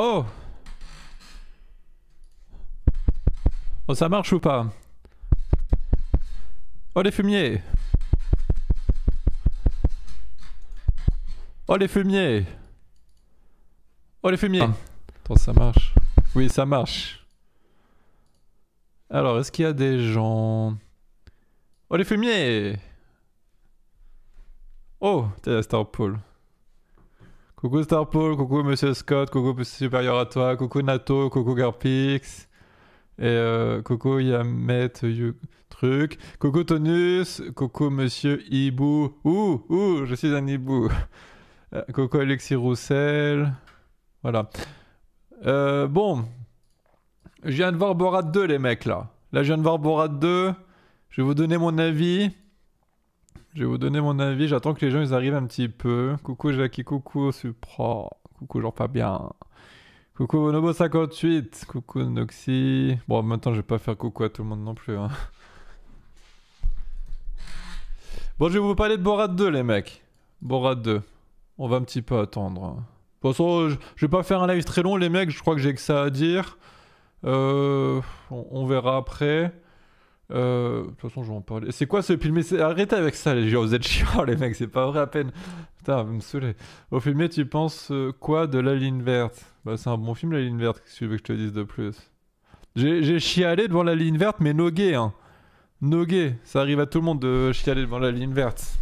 Oh Oh, ça marche ou pas Oh, les fumiers Oh, les fumiers Oh, les fumiers Attends, ça marche. Oui, ça marche. Alors, est-ce qu'il y a des gens... Oh, les fumiers Oh, t'es à Star Coucou Starpool, coucou Monsieur Scott, coucou Supérieur à toi, coucou Nato, coucou Garpix. Et euh, coucou Yamet Truc. Coucou Tonus, coucou Monsieur Hibou. Ouh, ouh, je suis un hibou. Euh, coucou Alexis Roussel. Voilà. Euh, bon. Je viens de voir Borat 2, les mecs, là. Là, je viens de voir Borat 2. Je vais vous donner mon avis. Je vais vous donner mon avis. J'attends que les gens ils arrivent un petit peu. Coucou Jackie, coucou Supra, coucou genre pas bien. Coucou Bonobo58, coucou Noxy. Bon, maintenant je vais pas faire coucou à tout le monde non plus. Hein. Bon, je vais vous parler de Borat 2, les mecs. Borat 2. On va un petit peu attendre. De hein. je vais pas faire un live très long, les mecs. Je crois que j'ai que ça à dire. Euh, on, verra après. Euh, de toute façon, je vais en parler. C'est quoi ce film Arrêtez avec ça, les gars. Vous êtes chiants, les mecs. C'est pas vrai à peine. Putain, vous me saoulez. Au filmé tu penses euh, quoi de La Ligne Verte Bah, c'est un bon film, La Ligne Verte. Qu'est-ce que tu veux que je te dise de plus J'ai chialé devant La Ligne Verte, mais nogué, hein. Nogué. Ça arrive à tout le monde de chialer devant La Ligne Verte.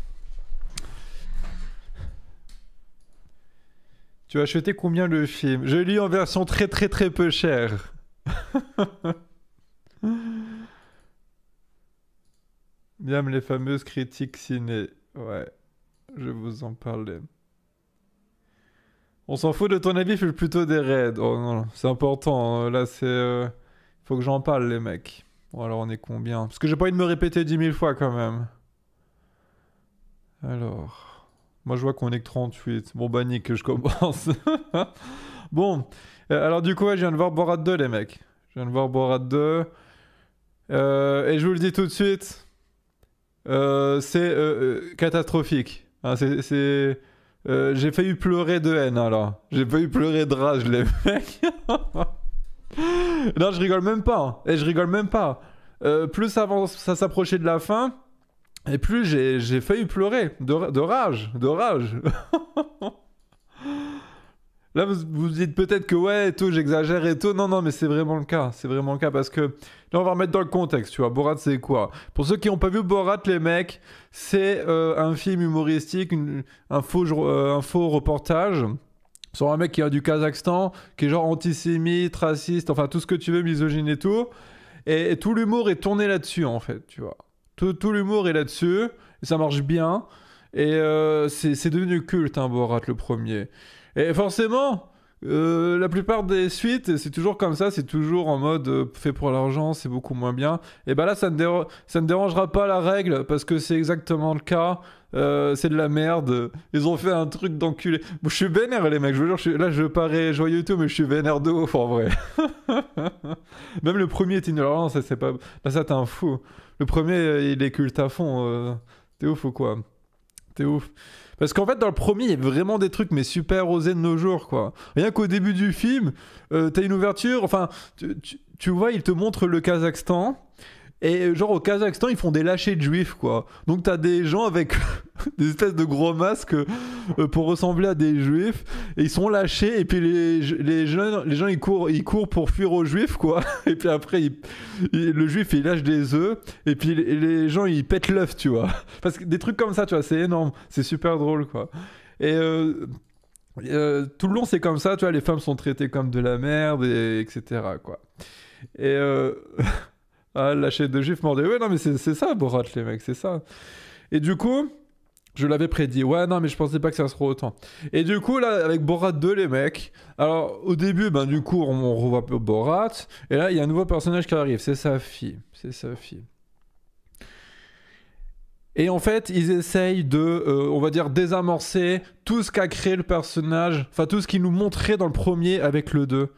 Tu as acheté combien le film Je l'ai en version très très très peu chère. Miam, les fameuses critiques ciné. Ouais, je vous en parlais. On s'en fout de ton avis, fais plutôt des raids. Oh non, c'est important. Hein. Là, c'est. il euh, Faut que j'en parle, les mecs. Bon, alors, on est combien Parce que j'ai pas envie de me répéter 10 000 fois quand même. Alors. Moi, je vois qu'on est que 38. Bon, bah, que je commence. bon. Euh, alors, du coup, ouais, je viens de voir Borat 2, les mecs. Je viens de voir Borat 2. Euh, et je vous le dis tout de suite, euh, c'est euh, euh, catastrophique. Ah, j'ai failli pleurer de haine alors. J'ai failli pleurer de rage, les mecs. non, je rigole même pas. Et hein. eh, je rigole même pas. plus ça, ça s'approchait de la fin, et plus j'ai failli pleurer de rage, de rage. Là, vous, vous dites peut-être que ouais, tout, j'exagère et tout. Non, non, mais c'est vraiment le cas. C'est vraiment le cas parce que là, on va remettre dans le contexte, tu vois. Borat, c'est quoi Pour ceux qui n'ont pas vu Borat, les mecs, c'est euh, un film humoristique, un, faux, euh, un faux reportage sur un mec qui vient du Kazakhstan, qui est genre antisémite, raciste, enfin tout ce que tu veux, misogyne et tout. Et, tout l'humour est tourné là-dessus, en fait, tu vois. Tout, l'humour est là-dessus, ça marche bien. Et euh, c'est devenu culte, hein, Borat, le premier. Et forcément, euh, la plupart des suites, c'est toujours comme ça, c'est toujours en mode euh, fait pour l'argent, c'est beaucoup moins bien. Et bah là, ça ne, ça ne dérangera pas la règle, parce que c'est exactement le cas. Euh, c'est de la merde. Ils ont fait un truc d'enculé. je suis vénère, les mecs, je vous jure. Là, je parais joyeux tout, mais je suis vénère de ouf, en vrai. Même le premier est ignorant, oh ça, c'est pas. Là, ça, t'es un fou. Le premier, il est culte à fond. T'es ouf ou quoi T'es ouf. Parce qu'en fait, dans le premier, il y a vraiment des trucs, mais super osés de nos jours, quoi. Rien qu'au début du film, euh, t'as une ouverture, enfin, tu, tu vois, il te montre le Kazakhstan. Et genre au Kazakhstan, ils font des lâchers de juifs, quoi. Donc t'as des gens avec des espèces de gros masques euh, pour ressembler à des juifs. Et ils sont lâchés, et puis les, les jeunes, les gens, ils courent, ils courent pour fuir aux juifs, quoi. Et puis après, le juif, il lâche des œufs, et puis les, gens, ils pètent l'œuf, tu vois. Parce que des trucs comme ça, tu vois, c'est énorme. C'est super drôle, quoi. Et... Euh, euh, tout le long, c'est comme ça, tu vois, les femmes sont traitées comme de la merde, et, etc. Quoi. Et ah, la chaîne de juifs mordait. Ouais, non, mais c'est ça, Borat, les mecs, c'est ça. Et du coup, je l'avais prédit. Ouais, non, mais je pensais pas que ça serait autant. Et du coup, là, avec Borat 2, les mecs. Alors, au début, ben, du coup, on, on revoit Borat. Et là, il y a un nouveau personnage qui arrive. C'est sa fille. C'est sa fille. Et en fait, ils essayent de, euh, on va dire, désamorcer tout ce qu'a créé le personnage, enfin tout ce qu'il nous montrait dans le premier avec le 2.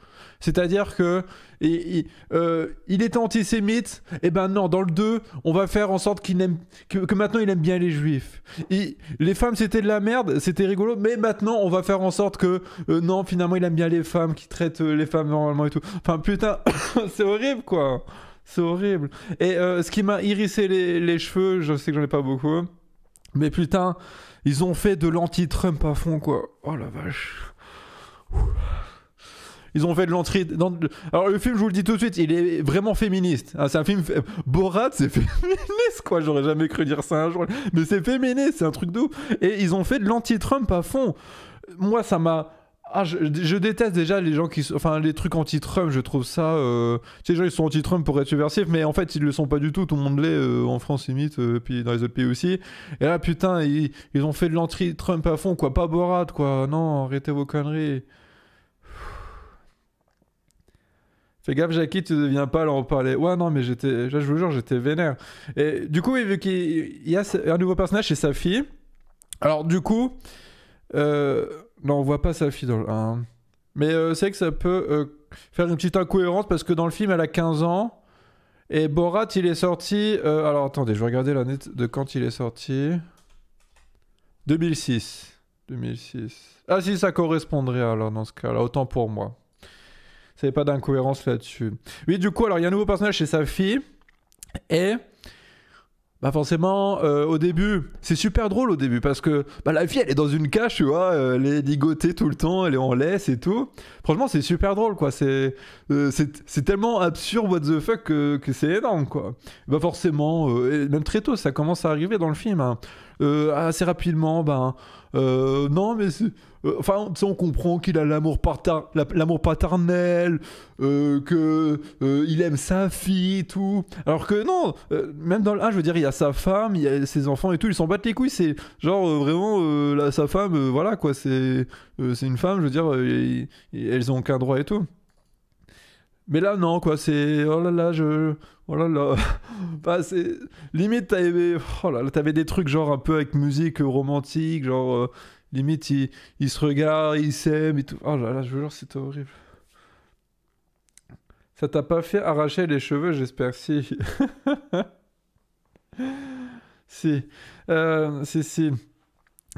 C'est-à-dire que et, euh, il est antisémite, et eh ben non, dans le 2, on va faire en sorte qu'il aime, que, maintenant il aime bien les juifs. Et les femmes c'était de la merde, c'était rigolo, mais maintenant on va faire en sorte que euh, non, finalement il aime bien les femmes, qui traite euh, les femmes normalement et tout. Enfin putain, c'est horrible quoi. C'est horrible. Et ce qui m'a irrissé les, les cheveux, je sais que j'en ai pas beaucoup, mais putain, ils ont fait de l'anti-Trump à fond quoi. Oh la vache. Ils ont fait de l'entrée. Dans... Alors, le film, je vous le dis tout de suite, il est vraiment féministe. Hein. c'est un film. Borat, c'est féministe, quoi. J'aurais jamais cru dire ça un jour. Mais c'est féministe, c'est un truc doux Et ils ont fait de l'anti-Trump à fond. Moi, ça m'a. Ah, je, déteste déjà les gens qui. Enfin, les trucs anti-Trump, je trouve ça. Euh... Tu sais, gens, ils sont anti-Trump pour être subversifs, mais en fait, ils le sont pas du tout. Tout le monde l'est euh, en France, limite, euh, puis dans les autres pays aussi. Et là, putain, ils, ont fait de l'anti-Trump à fond, quoi. Pas Borat, quoi. Non, arrêtez vos conneries. Fais gaffe, Jackie, tu deviens pas à parler. parler. Ouais, non, mais j'étais, je vous jure, j'étais vénère. Et du coup, vu qu'il y a un nouveau personnage, c'est sa fille. Alors, du coup, euh, non, on voit pas sa fille dans le Mais euh, c'est que ça peut euh, faire une petite incohérence parce que dans le film, elle a 15 ans. Et Borat, il est sorti. alors, attendez, je vais regarder l'année de quand il est sorti. 2006. 2006. Ah, si, ça correspondrait alors dans ce cas-là. Autant pour moi n'y avait pas d'incohérence là-dessus. Oui, du coup, alors il y a un nouveau personnage chez sa fille. Et. Bah forcément, euh, au début, c'est super drôle au début parce que bah, la fille elle est dans une cage, tu vois, euh, elle est ligotée tout le temps, elle est en laisse et tout. Franchement, c'est super drôle quoi, c'est euh, c'est tellement absurde, what the fuck, que, c'est énorme quoi. Bah forcément, même très tôt, ça commence à arriver dans le film. Hein. assez rapidement, ben. Euh, non, mais euh, enfin, on comprend qu'il a l'amour paternel, qu'il euh, que il aime sa fille, et tout. Alors que non, même dans le 1, je veux dire, il y a sa femme, il y a ses enfants et tout, ils s'en battent les couilles. C'est genre vraiment sa femme, voilà quoi, c'est c'est une femme, je veux dire, elles ont qu'un droit et tout. Mais là, non, quoi, c'est. Oh là là, je. Oh là là. bah, c'est. Limite, t'avais. Oh là là, t'avais des trucs genre un peu avec musique romantique, genre. Euh, limite, ils, se regardent, ils s'aiment et tout. Oh là là, je veux dire, c'était horrible. Ça t'a pas fait arracher les cheveux, j'espère, si. si. Euh, si, si.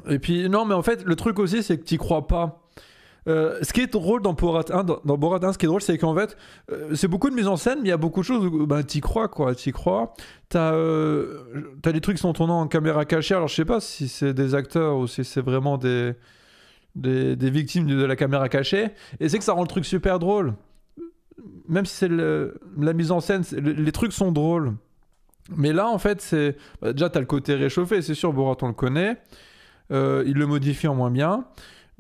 Et puis, non, mais en fait, le truc aussi, c'est que t'y crois pas. Euh, ce qui est drôle dans Borat 1, dans, Borat ce qui est drôle, c'est qu'en fait, euh, c'est beaucoup de mise en scène, mais il y a beaucoup de choses ben, t'y crois, quoi. T'y crois. T'as euh, as des trucs qui sont tournés en caméra cachée. Alors, je sais pas si c'est des acteurs ou si c'est vraiment des, des, victimes de, la caméra cachée. Et c'est que ça rend le truc super drôle. Même si c'est la mise en scène, les trucs sont drôles. Mais là, en fait, c'est. Bah, déjà, t'as le côté réchauffé, c'est sûr, Borat, on le connaît. il le modifie en moins bien.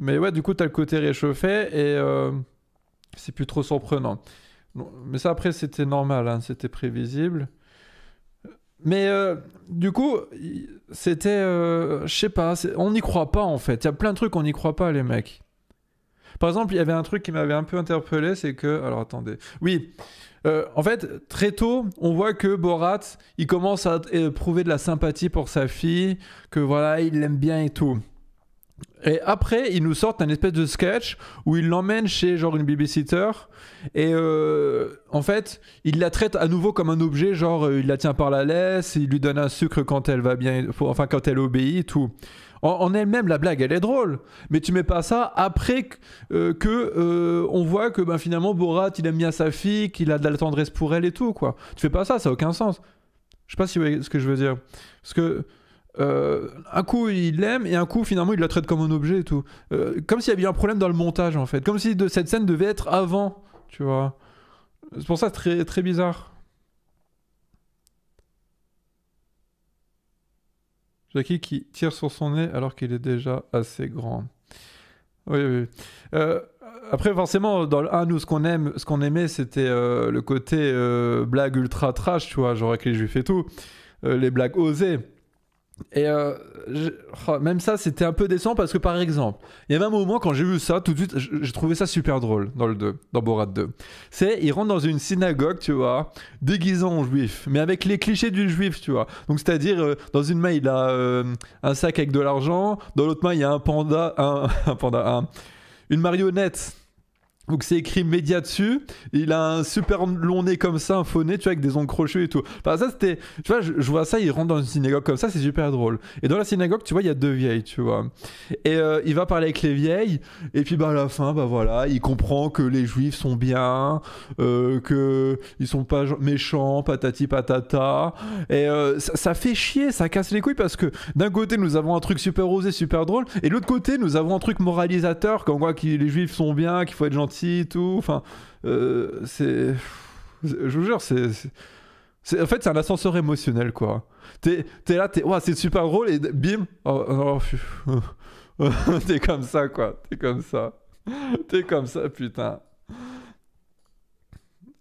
Mais ouais, du coup, tu as le côté réchauffé et euh, c'est plus trop surprenant. mais ça, après, c'était normal, hein, c'était prévisible. Mais euh, du coup, c'était. Euh, je sais pas, on n'y croit pas en fait. Il y a plein de trucs, on n'y croit pas, les mecs. Par exemple, il y avait un truc qui m'avait un peu interpellé, c'est que. Alors attendez. Oui. en fait, très tôt, on voit que Borat, il commence à éprouver de la sympathie pour sa fille, que voilà, il l'aime bien et tout. Et après, ils nous sortent un espèce de sketch où ils l'emmènent chez genre une babysitter et euh, en fait, il la traite à nouveau comme un objet, genre euh, il la tient par la laisse, il lui donne un sucre quand elle va bien, enfin quand elle obéit, tout. En, elle-même, la blague, elle est drôle, mais tu mets pas ça après que, euh, on voit que ben, finalement Borat, il aime bien sa fille, qu'il a de la tendresse pour elle et tout quoi. Tu fais pas ça, ça a aucun sens. Je sais pas si vous ce que je veux dire, parce que euh, un coup il l'aime et un coup finalement il la traite comme un objet et tout. Euh, comme s'il y avait un problème dans le montage en fait. Comme si de, cette scène devait être avant, tu vois. C'est pour ça très, très bizarre. Jackie qui tire sur son nez alors qu'il est déjà assez grand. Oui, oui. Euh, après, forcément, dans le 1, nous, ce qu'on aime, ce qu'on aimait, c'était le côté blague ultra trash, tu vois, genre avec les juifs et tout. les blagues osées. Et euh, oh, même ça, c'était un peu décent parce que par exemple, il y a un moment quand j'ai vu ça, tout de suite, j'ai trouvé ça super drôle dans le 2, dans Borat 2. C'est, il rentre dans une synagogue, tu vois, déguisant en juif, mais avec les clichés du juif, tu vois. Donc c'est-à-dire, euh, dans une main, il a euh, un sac avec de l'argent, dans l'autre main, il y a un panda, un, panda, une marionnette donc c'est écrit média dessus. Il a un super long nez comme ça, un faux nez, tu vois, avec des ongles crochus et tout. Enfin ça c'était, tu vois, je, vois ça, il rentre dans une synagogue comme ça, c'est super drôle. Et dans la synagogue, tu vois, il y a deux vieilles, tu vois. Et euh, il va parler avec les vieilles. Et puis bah à la fin, bah voilà, il comprend que les juifs sont bien, euh, que ils sont pas méchants, patati patata. Et euh, ça, fait chier, ça casse les couilles parce que d'un côté nous avons un truc super osé, super drôle, et de l'autre côté nous avons un truc moralisateur, comme quoi que les juifs sont bien, qu'il faut être gentil tout. Enfin, euh, c'est. Je vous jure, c'est. En fait, c'est un ascenseur émotionnel, quoi. T'es es là, t'es. c'est super drôle, et bim oh, oh, T'es comme ça, quoi. T'es comme ça. T'es comme ça, putain.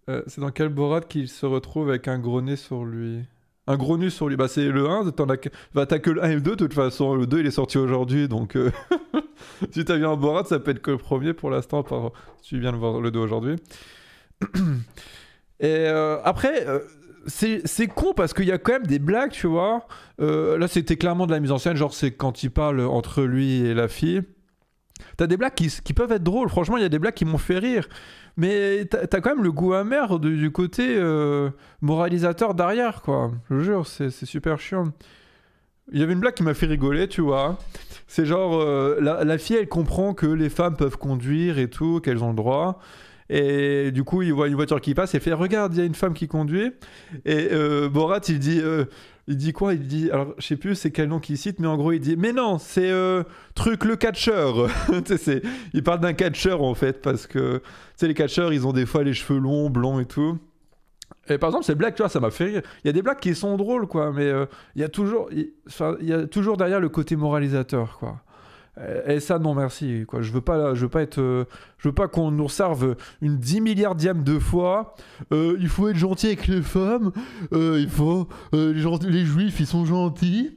Euh, c'est dans quel Borat qu'il se retrouve avec un gros nez sur lui un gros nu sur lui. Bah, c'est le 1, t'en as... que bah, le 1 et le 2, de toute façon. Le 2, il est sorti aujourd'hui, donc. Euh. si t'as vu un Borat, ça peut être que le premier pour l'instant, si tu viens de voir le dos aujourd'hui. Et euh, après, euh, c'est con parce qu'il y a quand même des blagues, tu vois. Euh, là, c'était clairement de la mise en scène, genre c'est quand il parle entre lui et la fille. T'as des blagues qui, peuvent être drôles, franchement, il y a des blagues qui m'ont fait rire. Mais t'as as quand même le goût amer du, côté moralisateur derrière, quoi. Je jure, c'est super chiant. Il y avait une blague qui m'a fait rigoler, tu vois. C'est genre, euh, la, fille, elle comprend que les femmes peuvent conduire et tout, qu'elles ont le droit. Et du coup, il voit une voiture qui passe et fait Regarde, il y a une femme qui conduit. Et euh, Borat, il dit. Euh, il dit quoi Il dit, alors je sais plus c'est quel nom qu'il cite, mais en gros il dit, mais non, c'est truc le catcheur. il parle d'un catcheur en fait, parce que, tu les catcheurs, ils ont des fois les cheveux longs, blancs et tout. Et par exemple, ces blagues, tu vois, ça m'a fait rire. Il y a des blagues qui sont drôles, quoi, mais euh, il y a toujours, il, il y a toujours derrière le côté moralisateur, quoi. Et, ça, non, merci. Quoi. Je veux pas, je veux pas être, euh, je veux pas qu'on nous serve une 10 milliardième de fois. Euh, il faut être gentil avec les femmes. il faut les, gens, les juifs, ils sont gentils.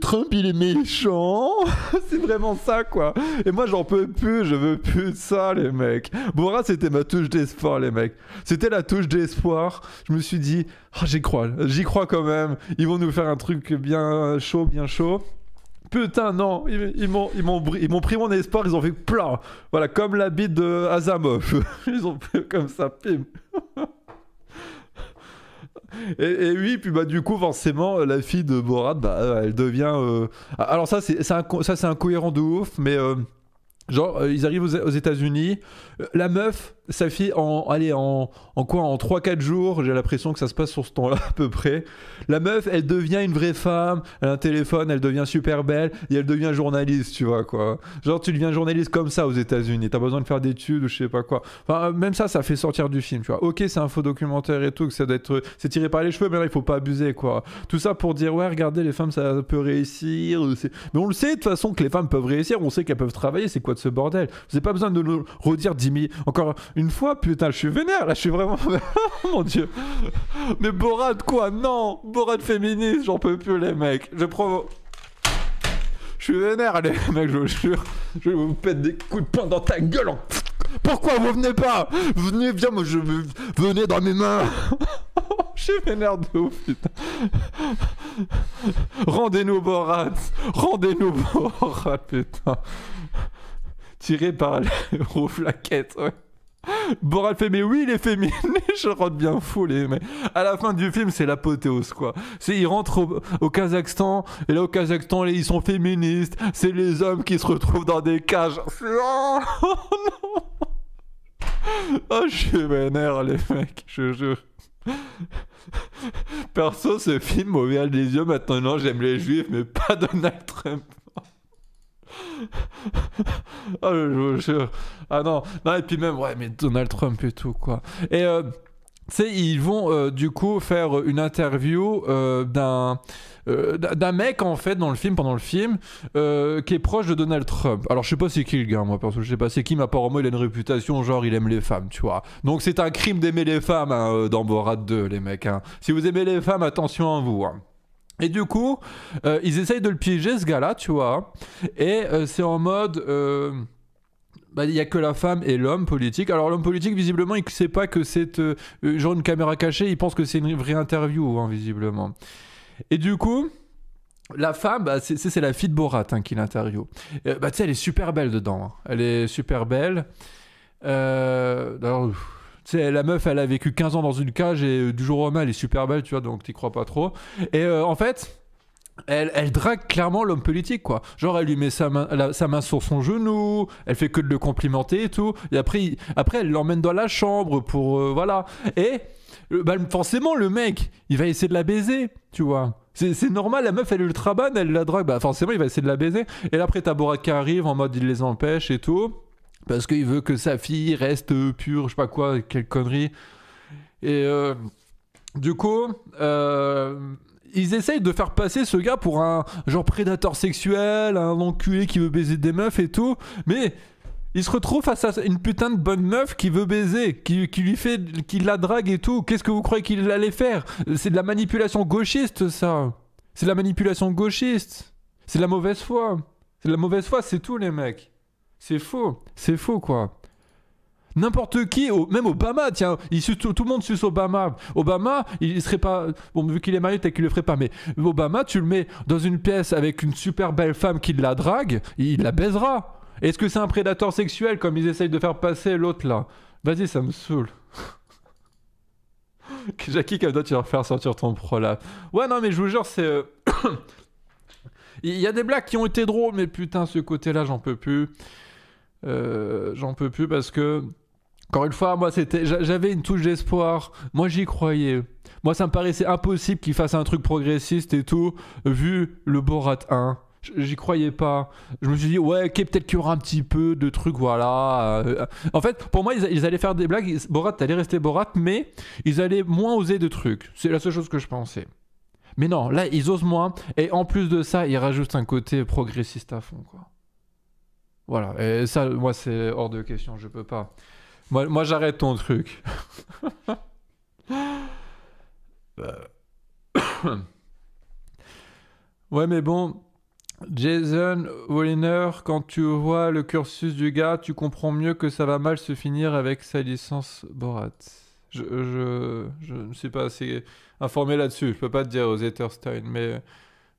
Trump il est méchant. c'est vraiment ça quoi. Et moi j'en peux plus, je veux plus de ça les mecs. Bora c'était ma touche d'espoir les mecs. C'était la touche d'espoir. Je me suis dit, ah, j'y crois, j'y crois quand même. Ils vont nous faire un truc bien chaud, bien chaud. Putain, non, ils, m'ont, pris mon espoir, ils ont fait plein. Voilà, comme la bite de Azamov. Ils ont fait comme ça, pim. Et, oui, puis bah, du coup, forcément, euh, la fille de Borat, bah, euh, elle devient. Euh, ah, alors, ça, c'est ça, c'est incohérent de ouf, mais. Genre, ils arrivent aux, aux États-Unis, la meuf, sa fille, en, allez, en, en quoi En 3-4 jours, j'ai l'impression que ça se passe sur ce temps-là à peu près. La meuf, elle devient une vraie femme, elle a un téléphone, elle devient super belle, et elle devient journaliste, tu vois, quoi. Genre, tu deviens journaliste comme ça aux États-Unis, t'as besoin de faire d'études ou je sais pas quoi. Enfin, euh, même ça, ça fait sortir du film, tu vois. Ok, c'est un faux documentaire et tout, que ça doit être. C'est tiré par les cheveux, mais là, il faut pas abuser, quoi. Tout ça pour dire, ouais, regardez, les femmes, ça peut réussir. Mais on le sait, de toute façon, que les femmes peuvent réussir, on sait qu'elles peuvent travailler, c'est quoi de ce bordel Vous n'avez pas besoin de nous redire 10 000. Encore une fois, putain, je suis vénère, là, je suis vraiment. Mon dieu. Mais Borat, quoi Non Borat féministe, j'en peux plus, les mecs. Je provo. Je suis vénère, les mecs, je vous jure. Je vais vous pète des coups de poing dans ta gueule. En... Pourquoi vous venez pas Venez, viens, moi, je. Venez dans mes mains Je suis vénère de ouf, putain. Rendez-nous Borat Rendez-nous Borat, putain tiré par les flaquettes, Ouais. Boral fait mais oui il est féminin je rentre bien fou les mecs, à la fin du film c'est l'apothéose quoi c'est ils rentrent au, Kazakhstan et là au Kazakhstan ils sont féministes c'est les hommes qui se retrouvent dans des cages oh, non oh je suis vénère les mecs je jure perso ce film au les des yeux maintenant j'aime les juifs mais pas Donald Trump ah, je, ah non. non. et puis même, ouais, mais Donald Trump et tout, quoi. Et euh, tu sais, ils vont euh, du coup faire une interview euh, euh, d'un d'un mec en fait dans le film pendant le film qui est proche de Donald Trump. Alors je sais pas c'est qui le gars moi que je sais pas c'est qui mais apparemment il a une réputation genre il aime les femmes, tu vois. Donc c'est un crime d'aimer les femmes hein, dans Borat 2 les mecs hein. Si vous aimez les femmes, attention à vous. Hein. Et du coup, euh, ils essayent de le piéger, ce gars-là, tu vois. Et euh, c'est en mode. Euh, bah, il n'y a que la femme et l'homme politique. Alors l'homme politique, visiblement, il ne sait pas que c'est genre une caméra cachée, il pense que c'est une vraie interview, hein, visiblement. Et du coup... La femme, bah, c'est la fille de Borat hein, qui l'interview. bah, tu sais, elle est super belle dedans. Hein. Elle est super belle. Euh, alors, c'est la meuf, elle a vécu 15 ans dans une cage et euh, du jour au lendemain, elle est super belle, tu vois, donc t'y crois pas trop. Et euh, en fait. Elle, drague clairement l'homme politique, quoi. Genre, elle lui met sa main, sa main sur son genou, elle fait que de le complimenter et tout. Et après, après elle l'emmène dans la chambre pour. Euh, voilà. Et bah, forcément, le mec, il va essayer de la baiser, tu vois. C'est normal, la meuf elle est ultra bonne, elle la drague, bah forcément il va essayer de la baiser. Et là après arrive en mode il les empêche et tout parce qu'il veut que sa fille reste pure, je sais pas quoi, quelle connerie. Et euh, du coup, euh, ils essayent de faire passer ce gars pour un genre prédateur sexuel, un enculé qui veut baiser des meufs et tout, mais il se retrouve face à une putain de bonne meuf qui veut baiser, qui, qui lui fait, qui la drague et tout. Qu'est-ce que vous croyez qu'il allait faire C'est de la manipulation gauchiste, ça. C'est de la manipulation gauchiste. C'est de la mauvaise foi. C'est de la mauvaise foi, c'est tout, les mecs. C'est faux, c'est faux quoi. N'importe qui, même Obama, tiens, tout, le monde suce Obama. Obama, il serait pas. Bon, vu qu'il est marié, peut-être qu'il le ferait pas, mais Obama, tu le mets dans une pièce avec une super belle femme qui la drague, il la baisera. Est-ce que c'est un prédateur sexuel comme ils essayent de faire passer l'autre là Vas-y, ça me saoule. Jackie, quand toi, tu vas faire sortir ton pro là. Ouais, non, mais je vous jure, c'est. Euh, il y a des blagues qui ont été drôles, mais putain, ce côté-là, j'en peux plus. Euh, j'en peux plus parce que, encore une fois, moi, c'était, j'avais une touche d'espoir. Moi, j'y croyais. Moi, ça me paraissait impossible qu'ils fassent un truc progressiste et tout, vu le Borat 1 j'y croyais pas. Je me suis dit, ouais, peut-être qu'il y aura un petit peu de trucs, voilà. Euh, en fait, pour moi, ils, allaient faire des blagues. Borat allait rester Borat, mais ils allaient moins oser de trucs. C'est la seule chose que je pensais. Mais non, là, ils osent moins. Et en plus de ça, ils rajoutent un côté progressiste à fond, quoi. Voilà. Et ça, moi, c'est hors de question, je peux pas. Moi, j'arrête ton truc. Euh. ouais, mais bon, Jason Walliner, quand tu vois le cursus du gars, tu comprends mieux que ça va mal se finir avec sa licence Borat. Je, ne suis pas assez informé là-dessus, je peux pas te dire aux Etherstein, mais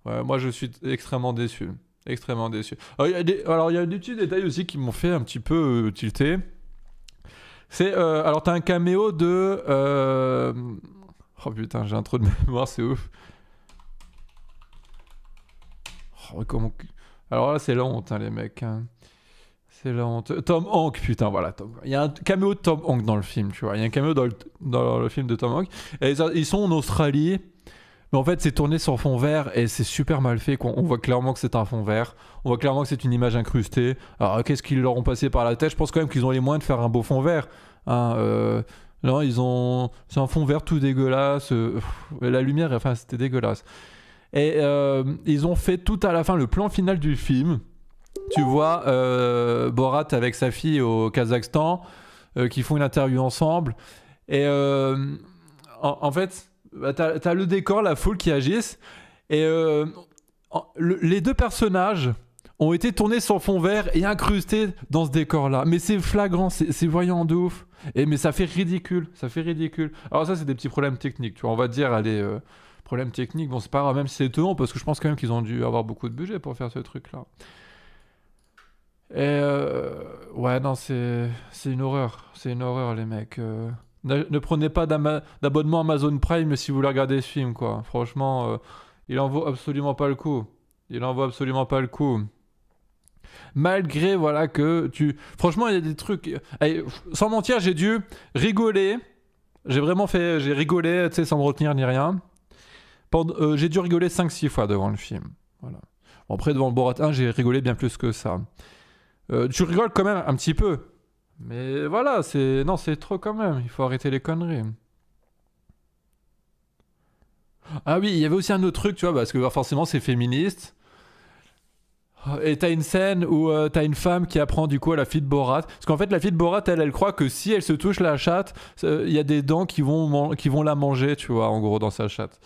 moi je suis extrêmement déçu. Extrêmement déçu. Alors, il y a des petits détails aussi qui m'ont fait un petit peu euh, tilter. C'est. Euh, alors, t'as un caméo de. Euh, oh putain, j'ai un trou de mémoire, c'est ouf. Oh, alors là, c'est la hein, les mecs. Hein. C'est la honte. Tom Hanks, putain, voilà. Tom... Il y a un caméo de Tom Hanks dans le film, tu vois. Il y a un caméo dans le, dans le film de Tom Hanks. Et ils sont en Australie. Mais en fait, c'est tourné sur fond vert et c'est super mal fait. On voit clairement que c'est un fond vert. On voit clairement que c'est une image incrustée. Alors, euh, qu'est-ce qu'ils leur ont passé par la tête Je pense quand même qu'ils ont les moyens de faire un beau fond vert. Hein, euh, non, ils ont. C'est un fond vert tout dégueulasse. Euh, la lumière, enfin, c'était dégueulasse. Et ils ont fait tout à la fin le plan final du film. Tu vois Borat avec sa fille au Kazakhstan qui font une interview ensemble. Et en, fait, bah, t'as, le décor, la foule qui agisse. Et euh, les deux personnages ont été tournés sur fond vert et incrustés dans ce décor-là. Mais c'est flagrant, c'est, voyant de ouf. Et, mais ça fait ridicule, ça fait ridicule. Alors ça, c'est des petits problèmes techniques, tu vois. On va dire, allez, euh, problèmes techniques, bon, c'est pas grave, même si c'est étonnant, parce que je pense quand même qu'ils ont dû avoir beaucoup de budget pour faire ce truc-là. Euh, ouais, non, c'est, une horreur. C'est une horreur, les mecs ne, prenez pas d'abonnement Amazon Prime si vous voulez regarder ce film, quoi. Franchement, euh, il en vaut absolument pas le coup. Il en vaut absolument pas le coup. Malgré, voilà, que tu... Franchement, il y a des trucs... Eh, sans mentir, j'ai dû rigoler. J'ai vraiment fait... J'ai rigolé, tu sais, sans me retenir ni rien. Euh, j'ai dû rigoler 5-6 fois devant le film. Voilà. après, devant le Borat 1, j'ai rigolé bien plus que ça. Euh, tu rigoles quand même un petit peu. Mais voilà, c'est. Non, c'est trop quand même. Il faut arrêter les conneries. Ah oui, il y avait aussi un autre truc, tu vois, parce que bah, forcément, c'est féministe. Et t'as une scène où euh, t'as une femme qui apprend du coup à la fille de Borat. Parce qu'en fait, la fille de Borat, elle, elle croit que si elle se touche la chatte, euh, il y a des dents qui vont, qui vont la manger, tu vois, en gros, dans sa chatte.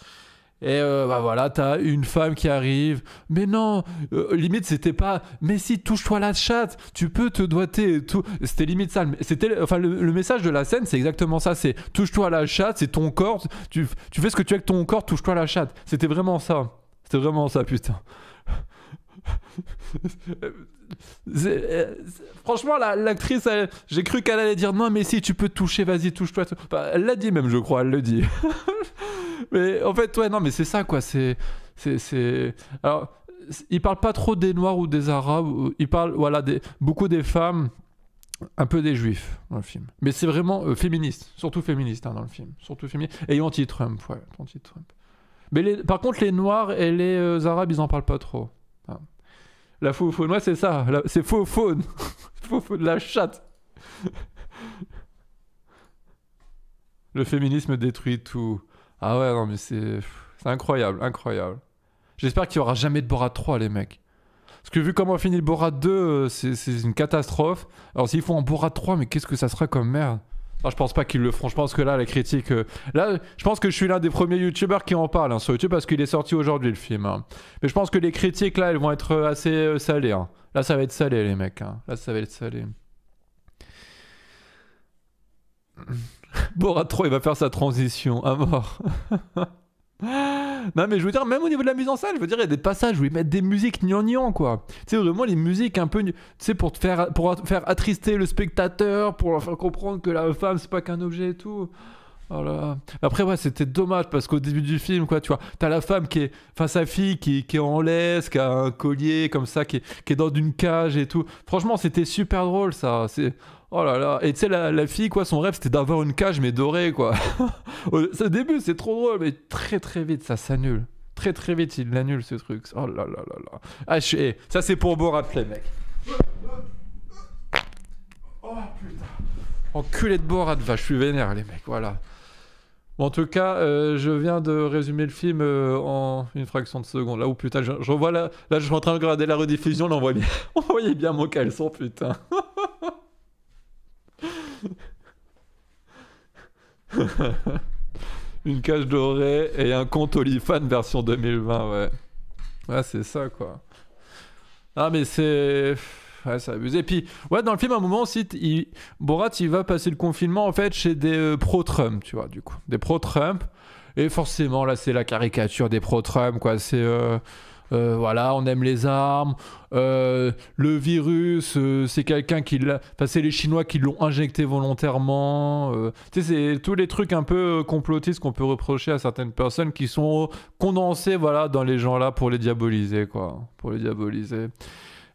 Et euh, bah voilà, t'as une femme qui arrive. Mais non, euh, limite c'était pas. Mais si, touche-toi la chatte, tu peux te doiter. tout. C'était limite ça. C'était, enfin, le, message de la scène, c'est exactement ça. C'est touche-toi la chatte, c'est ton corps. Tu, tu fais ce que tu as avec ton corps, touche-toi la chatte. C'était vraiment ça. C'était vraiment ça, putain. Euh, franchement, l'actrice, j'ai cru qu'elle allait dire non, mais si tu peux toucher, vas-y, touche-toi. elle l'a dit même, je crois, elle le dit. mais en fait, ouais, non, mais c'est ça, quoi. C'est. c'est, Alors, il parle pas trop des Noirs ou des Arabes. Il parle, voilà, des... beaucoup des femmes, un peu des Juifs dans le film. Mais c'est vraiment euh, féministe, surtout féministe hein, dans le film. Surtout féministe. Et anti-Trump, ouais, anti-Trump. Mais par contre, les Noirs et les euh, Arabes, ils en parlent pas trop. Hein. La faux faune, ouais, c'est ça. C'est faux faune. faux faune, la chatte. Le féminisme détruit tout. Ah ouais, non, mais c'est incroyable, incroyable. J'espère qu'il n'y aura jamais de Borat 3, les mecs. Parce que vu comment finit le Borat 2, euh, c'est une catastrophe. Alors s'ils font un Borat 3, mais qu'est-ce que ça sera comme merde Je je pense pas qu'ils le feront. Je pense que là, les critiques... Euh, là, je pense que je suis l'un des premiers Youtubers qui en parle hein, sur YouTube parce qu'il est sorti aujourd'hui le film. Hein. Mais je pense que les critiques là, elles vont être euh, assez salées. Hein. Là, ça va être salé, les mecs. Là, ça va être salé. Borat 3, il va faire sa transition à mort. non mais je veux dire même au niveau de la mise en scène je veux dire il y a des passages où ils mettent des musiques gnangnang quoi tu sais au moins, les musiques un peu tu sais pour faire pour faire attrister le spectateur pour leur faire comprendre que la femme c'est pas qu'un objet et tout Oh là. Après, ouais, c'était dommage parce qu'au début du film, quoi, tu vois, t'as la femme qui est, enfin, sa fille qui, est en laisse, qui a un collier comme ça, qui qui est dans une cage et tout. Franchement, c'était super drôle, ça. C'est, Oh là là. Et tu sais, la, fille, quoi, son rêve, c'était d'avoir une cage, mais dorée, quoi. Au début, c'est trop drôle, mais très très vite, ça s'annule. Très très vite, il l'annule, ce truc. Oh là là là là. Ah, eh, ça, c'est pour Borat, les mecs. Oh putain. Enculé de borat va, je suis vénère, les mecs, voilà. en tout cas, euh, je viens de résumer le film euh, en une fraction de seconde. Là où oh, putain, je, vois là, je suis en train de regarder la rediffusion, là, on bien, on voyait bien mon caleçon, putain. Une cage dorée et un compte Olifan version 2020, ouais. Ouais, c'est ça, quoi. Ah, mais c'est. Ouais, c'est abusé. Puis, ouais, dans le film, à un moment aussi, Borat, il va passer le confinement, en fait, chez des euh, pro-Trump, tu vois, du coup. Des pro-Trump. Et forcément, là, c'est la caricature des pro-Trump, quoi. C'est. Euh, euh, voilà, on aime les armes, euh, le virus, euh, c'est quelqu'un qui l'a... Enfin, c'est les Chinois qui l'ont injecté volontairement. Tu sais, c'est tous les trucs un peu complotistes qu'on peut reprocher à certaines personnes qui sont condensés, voilà, dans les gens-là pour les diaboliser, quoi. Pour les diaboliser.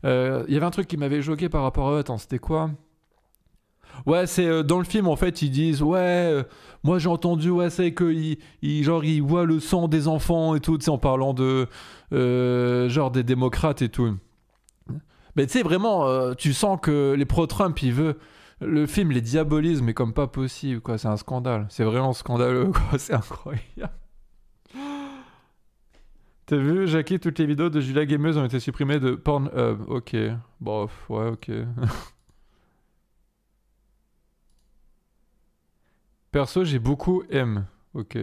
Il y avait un truc qui m'avait choqué par rapport à eux. Attends, c'était quoi Ouais, c'est dans le film en fait, ils disent ouais, moi, j'ai entendu, ouais, c'est que il, genre, il voit le sang des enfants et tout, tu sais, en parlant de. Euh, genre des démocrates et tout. Mais tu sais, vraiment, euh, tu sens que les pro-Trump, ils veulent. Le film les diabolise, mais comme pas possible, quoi. C'est un scandale. C'est vraiment scandaleux, quoi. C'est incroyable. T'as vu, Jackie, toutes les vidéos de Julia Gameuse ont été supprimées de Pornhub. Ok. Bof, ouais, ok. Perso, j'ai beaucoup M. Ok.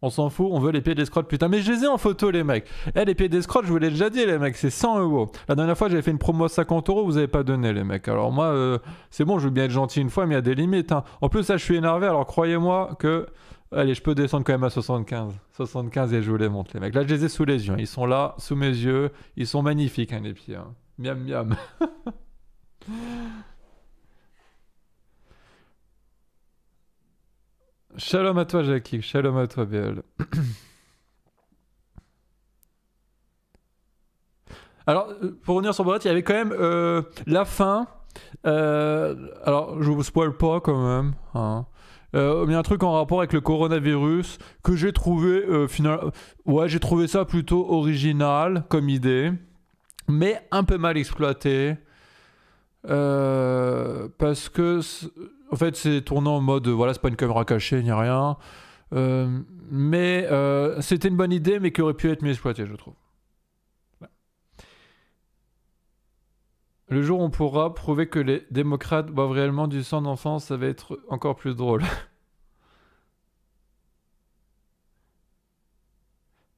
On s'en fout, on veut les pieds d'escrotte. Putain, mais je les ai en photo, les mecs. Eh, les pieds scrottes, je vous l'ai déjà dit, les mecs, c'est 100 euros. La dernière fois, j'avais fait une promo à 50 euros, vous avez pas donné, les mecs. Alors, moi, euh, c'est bon, je veux bien être gentil une fois, mais il y a des limites. Hein. En plus, là, je suis énervé, alors croyez-moi que. Allez, je peux descendre quand même à 75. 75 et je vous les montre, les mecs. Là, je les ai sous les yeux. Hein. Ils sont là, sous mes yeux. Ils sont magnifiques, hein, les pieds. Miam, miam. Shalom à toi, Jackie. Shalom à toi, Biel. Alors, euh, pour revenir sur Borat, il y avait quand même euh, la fin. Euh, alors, je vous spoil pas quand même. Il y a un truc en rapport avec le coronavirus que j'ai trouvé ouais j'ai trouvé ça plutôt original comme idée mais un peu mal exploité parce que en fait, c'est tournant en mode, voilà, c'est pas une caméra cachée ni rien. Euh, mais euh, c'était une bonne idée, mais qui aurait pu être mieux exploitée, je trouve. Le jour où on pourra prouver que les démocrates boivent réellement du sang d'enfant, ça va être encore plus drôle.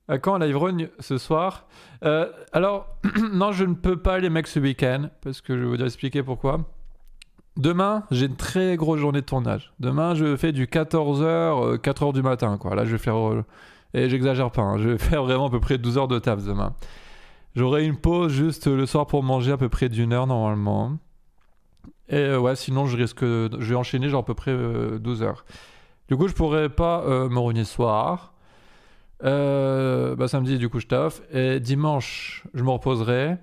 à quand la ivrogne ce soir euh, Alors, non, je ne peux pas les mecs ce week-end, parce que je vais vous expliquer pourquoi. Demain, j'ai une très grosse journée de tournage. Demain, je fais du 14h, euh, 4h du matin, quoi. Là, je vais faire. Euh, et j'exagère pas, hein, je vais faire vraiment à peu près 12 heures de taf demain. J'aurai une pause juste le soir pour manger à peu près d'une heure normalement. Et euh, ouais, sinon je risque. Je vais enchaîner genre à peu près 12 heures. Du coup, je pourrais pas me rogner ce soir. Bah, samedi, du coup, je taffe. Et dimanche, je me reposerai.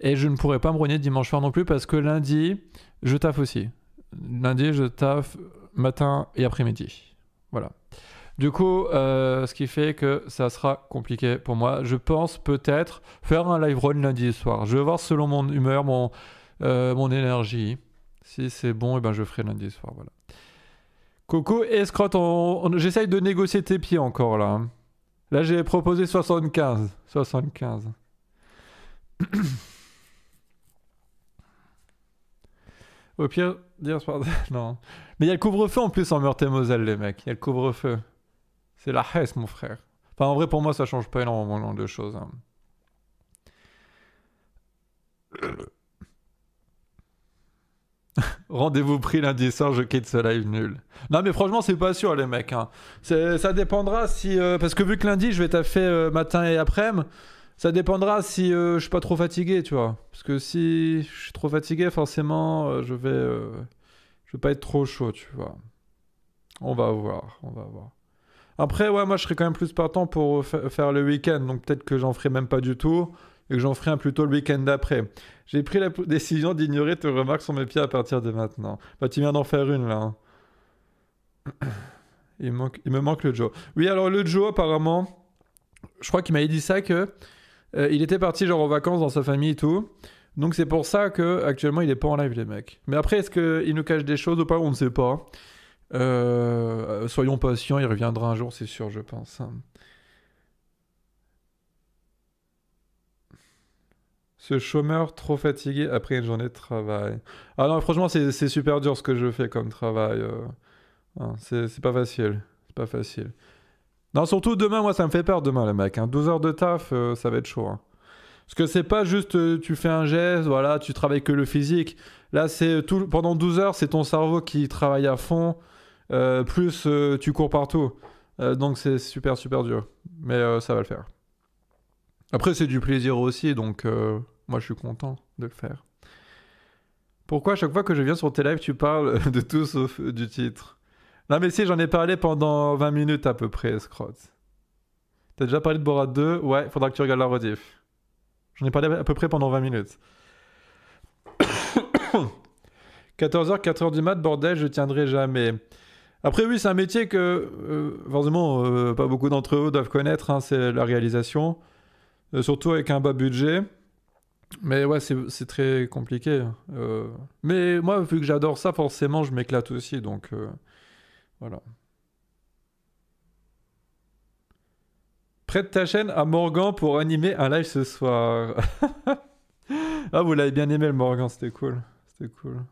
Et je ne pourrai pas me rogner dimanche soir non plus parce que lundi, je taffe aussi. Lundi, je taffe matin et après-midi. Voilà. Du coup, euh, ce qui fait que ça sera compliqué pour moi. Je pense peut-être faire un live run lundi soir. Je vais voir selon mon humeur, mon, euh, mon énergie. Si c'est bon, eh ben je ferai lundi soir. Voilà. Coco et j'essaye de négocier tes pieds encore là. Hein. Là, j'ai proposé 75. 75. Au pire, dire Non. Mais il y a le couvre-feu en plus en Meurthe-et-Moselle, les mecs. Il y a le couvre-feu. C'est la Hesse, mon frère. Enfin, en vrai, pour moi, ça change pas énormément de choses. Hein. Rendez-vous pris lundi soir, je quitte ce live nul. Non, mais franchement, c'est pas sûr, les mecs. Hein. Ça dépendra si. Euh, parce que vu que lundi, je vais taffer euh, matin et après-midi. Ça dépendra si euh, je suis pas trop fatigué, tu vois. Parce que si je suis trop fatigué, forcément, euh, je vais, euh, je vais pas être trop chaud, tu vois. On va voir, on va voir. Après, ouais, moi, je serai quand même plus partant pour faire le week-end. Donc peut-être que j'en ferai même pas du tout et que j'en ferai un plutôt le week-end d'après. J'ai pris la décision d'ignorer tes remarques sur mes pieds à partir de maintenant. Bah, tu viens d'en faire une là. Hein. il me manque le Joe. Oui, alors le Joe, apparemment, je crois qu'il m'avait dit ça que euh, il était parti genre en vacances dans sa famille et tout. Donc c'est pour ça que actuellement il est pas en live les mecs. Mais après est-ce qu'il nous cache des choses ou pas On ne sait pas. Euh, soyons patients, il reviendra un jour c'est sûr je pense. Hein. Ce chômeur trop fatigué après une journée de travail. Ah non franchement c'est super dur ce que je fais comme travail. Euh. Hein, c'est pas facile. C'est pas facile. Non, surtout demain, moi, ça me fait peur demain, les mecs. 12 hein. heures de taf, euh, ça va être chaud. Hein. Parce que c'est pas juste euh, tu fais un geste, voilà, tu travailles que le physique. Là, c'est euh, tout, pendant 12 heures, c'est ton cerveau qui travaille à fond, plus tu cours partout. donc c'est super, super dur. Mais ça va le faire. Après, c'est du plaisir aussi, donc moi, je suis content de le faire. Pourquoi à chaque fois que je viens sur tes lives, tu parles de tout sauf du titre non, mais si, j'en ai parlé pendant 20 minutes à peu près, Scrot. T'as déjà parlé de Borat 2 Ouais, il faudra que tu regardes la rediff. J'en ai parlé à peu près pendant 20 minutes. 14h, 4h du mat, bordel, je tiendrai jamais. Après, oui, c'est un métier que, euh, forcément, euh, pas beaucoup d'entre eux doivent connaître, hein, c'est la réalisation. Euh, surtout avec un bas budget. Mais ouais, c'est très compliqué. mais moi, vu que j'adore ça, forcément, je m'éclate aussi, donc... Voilà. Prête ta chaîne à Morgan pour animer un live ce soir. ah, vous l'avez bien aimé le Morgan, c'était cool. C'était cool.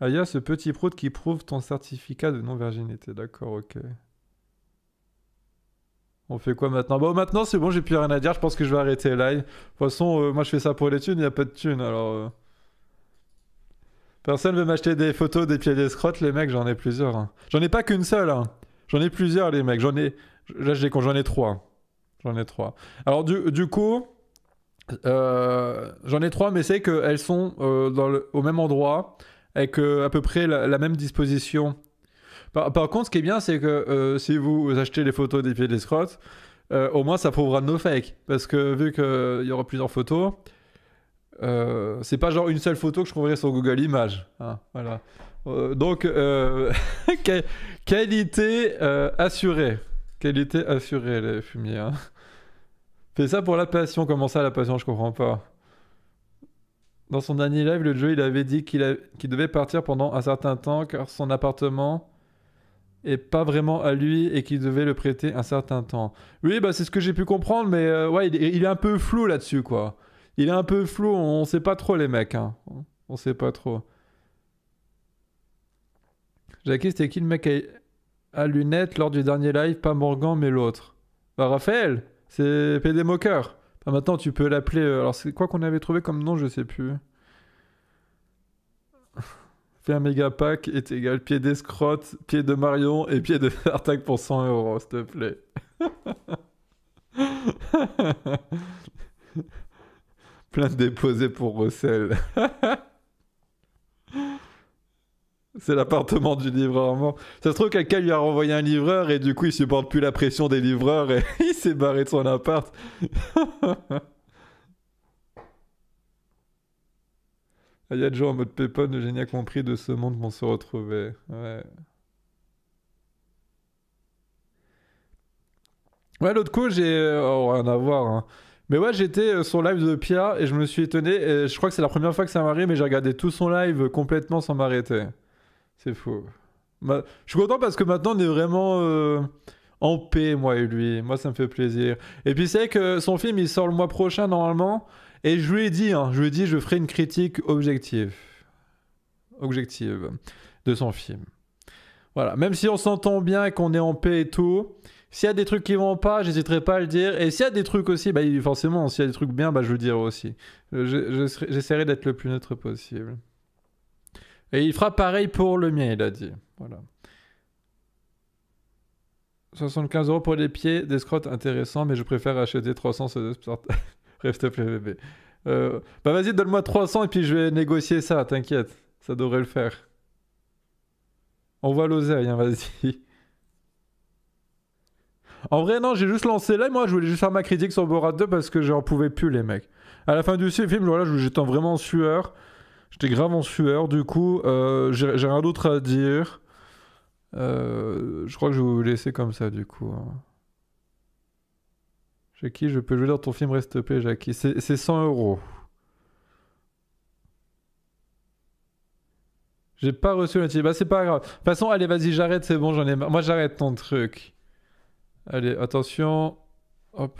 Ah, il y a ce petit prout qui prouve ton certificat de non-virginité. D'accord, ok. On fait quoi maintenant Bon, maintenant c'est bon, j'ai plus rien à dire. Je pense que je vais arrêter le live. De toute façon, euh, moi je fais ça pour les thunes, il n'y a pas de thunes alors. Euh. Personne veut m'acheter des photos des pieds des scrotes les mecs, j'en ai plusieurs. Hein. J'en ai pas qu'une seule. Hein. J'en ai plusieurs, les mecs. J'en ai. Là, j'en ai trois. J'en ai trois. Alors, du, coup. Euh, j'en ai trois, mais c'est qu'elles sont euh, au même endroit, avec que à peu près la, même disposition. Par, contre, ce qui est bien, c'est que euh, si vous achetez les photos des pieds des scrotes au moins ça prouvera de nos fake Parce que vu qu'il y aura plusieurs photos, euh, c'est pas genre une seule photo que je trouverais sur Google Images. Hein, voilà. Euh, donc, euh, qualité assurée. Qualité assurée, les fumiers. Hein. Fais ça pour la passion. Comment ça, la passion Je comprends pas. Dans son dernier live, le jeu, il avait dit qu'il devait partir pendant un certain temps car son appartement est pas vraiment à lui et qu'il devait le prêter un certain temps. Oui, bah, c'est ce que j'ai pu comprendre, mais ouais, il est un peu flou là-dessus, quoi. Il est un peu flou, on sait pas trop les mecs. Hein. On sait pas trop. Jackie, c'était qui le mec à... lunettes lors du dernier live Pas Morgan, mais l'autre. Bah Raphaël, c'est PD Moqueur. maintenant, tu peux l'appeler... Euh, alors, c'est quoi qu'on avait trouvé comme nom Je sais plus. Fais un méga pack est égal pied d'escrotte, pied de Marion et pied de Artac pour 100 euros, s'il te plaît. Plein de déposés pour Rossel. C'est l'appartement du livreur mort. Ça se trouve, quelqu'un lui a renvoyé un livreur et du coup, il supporte plus la pression des livreurs et il s'est barré de son appart. Ah, il y a des gens en mode pépone, n'ai rien compris de ce monde qu'on se retrouvait. Ouais. Ouais, l'autre coup, j'ai. Euh, oh, rien à voir. Hein. Mais ouais, j'étais euh, sur live de Pia et je me suis étonné. je crois que c'est la première fois que ça m'arrive, mais j'ai regardé tout son live complètement sans m'arrêter. C'est fou. Bah, je suis content parce que maintenant on est vraiment euh, en paix, moi et lui. Moi, ça me fait plaisir. Et puis, c'est que son film, il sort le mois prochain normalement. Et je lui ai dit, hein, je lui ai dit, je ferai une critique objective. Objective de son film. Voilà. Même si on s'entend bien et qu'on est en paix et tout, s'il y a des trucs qui vont pas, j'hésiterai pas à le dire. Et s'il y a des trucs aussi, bah, forcément, s'il y a des trucs bien, bah, je le dirai aussi. J'essaierai d'être le plus neutre possible. Et il fera pareil pour le mien, il a dit. Voilà. 75 euros pour les pieds, des scrotes intéressants, mais je préfère acheter 300 ce Rêve, bébé. Euh, bah, vas-y, donne-moi 300 et puis je vais négocier ça, t'inquiète. Ça devrait le faire. On voit l'oseille, hein, vas-y. En vrai, non, j'ai juste lancé là. Moi, je voulais juste faire ma critique sur Borat 2 parce que j'en pouvais plus, les mecs. À la fin du film, voilà, j'étais vraiment en sueur. J'étais grave en sueur. Du coup, euh, j'ai rien d'autre à dire. Euh, je crois que je vais vous laisser comme ça, du coup. Hein. Jackie, je peux jouer dans ton film, reste plaît, Jackie. C'est 100 euros. J'ai pas reçu le Bah, c'est pas grave. De toute façon, allez, vas-y, j'arrête, c'est bon, j'en ai marre. Moi, j'arrête ton truc. Allez, attention. Hop.